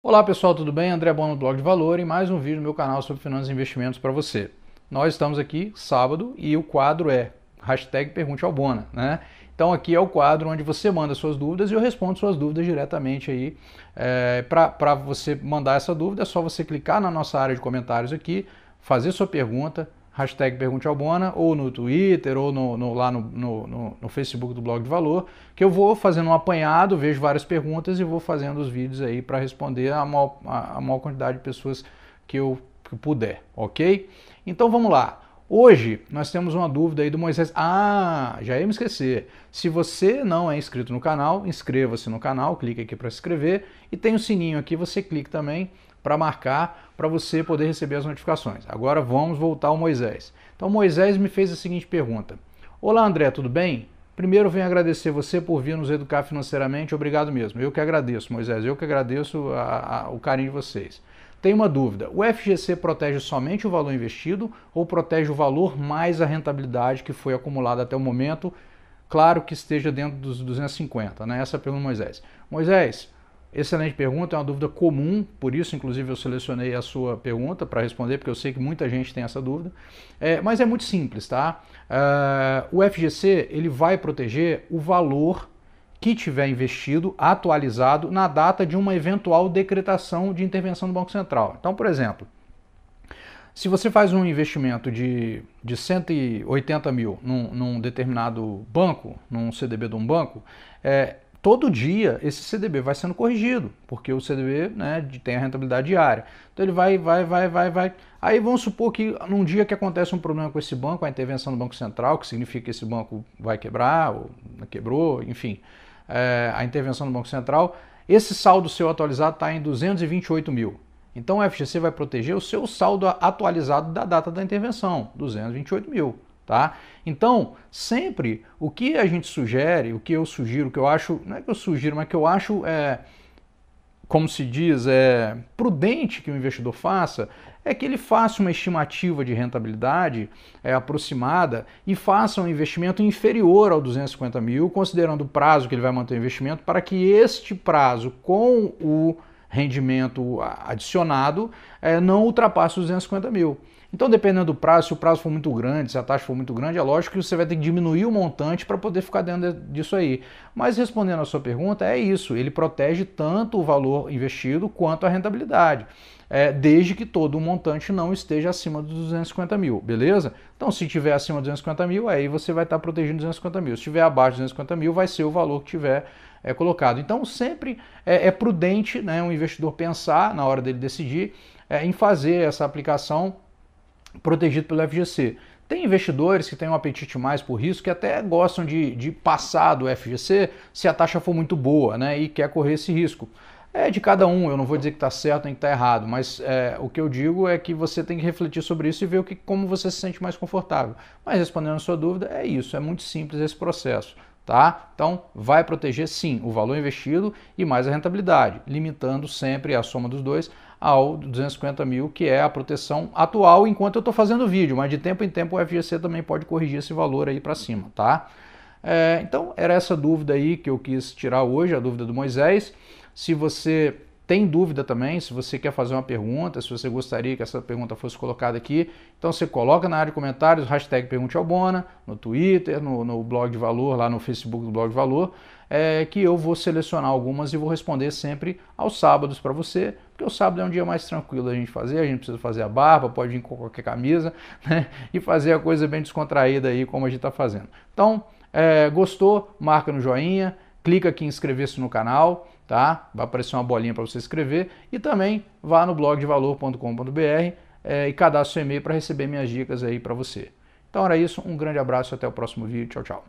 Olá pessoal, tudo bem? André Bono do Blog de Valor e mais um vídeo no meu canal sobre finanças e investimentos para você. Nós estamos aqui sábado e o quadro é hashtag Pergunte ao Bona, né? Então aqui é o quadro onde você manda suas dúvidas e eu respondo suas dúvidas diretamente aí. É, eh, para você mandar essa dúvida é só você clicar na nossa área de comentários aqui, fazer sua pergunta, hashtag Pergunte ao Bona, ou no Twitter, ou no, no lá no, no, no, Facebook do Blog de Valor, que eu vou fazendo um apanhado, vejo várias perguntas e vou fazendo os vídeos aí para responder a maior, a, a maior quantidade de pessoas que eu que puder, ok? Então vamos lá. Hoje nós temos uma dúvida aí do Moisés. Ah, já ia me esquecer. Se você não é inscrito no canal, inscreva-se no canal, clique aqui para se inscrever e tem o sininho aqui, você clica também para marcar, para você poder receber as notificações. Agora vamos voltar ao Moisés. Então Moisés me fez a seguinte pergunta: Olá André, tudo bem? Primeiro venho agradecer você por vir nos educar financeiramente, obrigado mesmo. Eu que agradeço, Moisés, eu que agradeço a, a, o carinho de vocês. Tem uma dúvida: o FGC protege somente o valor investido ou protege o valor mais a rentabilidade que foi acumulada até o momento? Claro que esteja dentro dos 250, né? Essa é pelo Moisés. Moisés, Excelente pergunta, é uma dúvida comum, por isso, inclusive, eu selecionei a sua pergunta para responder, porque eu sei que muita gente tem essa dúvida. É, mas é muito simples, tá? Uh, o FGC ele vai proteger o valor que tiver investido atualizado na data de uma eventual decretação de intervenção do Banco Central. Então, por exemplo, se você faz um investimento de, de 180 mil num, num determinado banco, num CDB de um banco, é, todo dia esse CDB vai sendo corrigido, porque o CDB né, tem a rentabilidade diária. Então ele vai, vai, vai, vai, vai. Aí vamos supor que num dia que acontece um problema com esse banco, a intervenção do Banco Central, que significa que esse banco vai quebrar, ou quebrou, enfim, é, a intervenção do Banco Central, esse saldo seu atualizado está em 228 mil. Então o FGC vai proteger o seu saldo atualizado da data da intervenção, 228 mil tá? Então, sempre o que a gente sugere, o que eu sugiro, o que eu acho, não é que eu sugiro, mas que eu acho, é, como se diz, é prudente que o investidor faça, é que ele faça uma estimativa de rentabilidade é, aproximada e faça um investimento inferior ao 250 mil, considerando o prazo que ele vai manter o investimento, para que este prazo com o rendimento adicionado é, não ultrapasse os 250 mil. Então, dependendo do prazo, se o prazo for muito grande, se a taxa for muito grande, é lógico que você vai ter que diminuir o montante para poder ficar dentro disso aí. Mas respondendo a sua pergunta, é isso. Ele protege tanto o valor investido quanto a rentabilidade. É, desde que todo o montante não esteja acima dos 250 mil, beleza? Então, se tiver acima de 250 mil, aí você vai estar tá protegendo 250 mil. Se tiver abaixo de 250 mil, vai ser o valor que tiver é, colocado. Então, sempre é, é prudente né, um investidor pensar, na hora dele decidir, é, em fazer essa aplicação protegido pelo FGC. Tem investidores que têm um apetite mais por risco que até gostam de, de passar do FGC se a taxa for muito boa né, e quer correr esse risco. É de cada um, eu não vou dizer que está certo nem que está errado, mas é, o que eu digo é que você tem que refletir sobre isso e ver o que, como você se sente mais confortável. Mas respondendo a sua dúvida, é isso, é muito simples esse processo. Tá? Então, vai proteger sim o valor investido e mais a rentabilidade, limitando sempre a soma dos dois ao 250 mil, que é a proteção atual enquanto eu estou fazendo vídeo, mas de tempo em tempo o FGC também pode corrigir esse valor aí para cima, tá? É, então era essa dúvida aí que eu quis tirar hoje, a dúvida do Moisés. Se você tem dúvida também, se você quer fazer uma pergunta, se você gostaria que essa pergunta fosse colocada aqui, então você coloca na área de comentários, hashtag Pergunte ao Bona, no Twitter, no, no blog de valor, lá no Facebook do Blog de Valor é, que eu vou selecionar algumas e vou responder sempre aos sábados para você, porque o sábado é um dia mais tranquilo a gente fazer, a gente precisa fazer a barba, pode ir com qualquer camisa, né? E fazer a coisa bem descontraída aí, como a gente está fazendo. Então, é, gostou? Marca no joinha, clica aqui em inscrever-se no canal, tá? Vai aparecer uma bolinha para você escrever e também vá no blog blogdevalor.com.br é, e cadastre seu e-mail para receber minhas dicas aí para você. Então era isso, um grande abraço, até o próximo vídeo, tchau, tchau.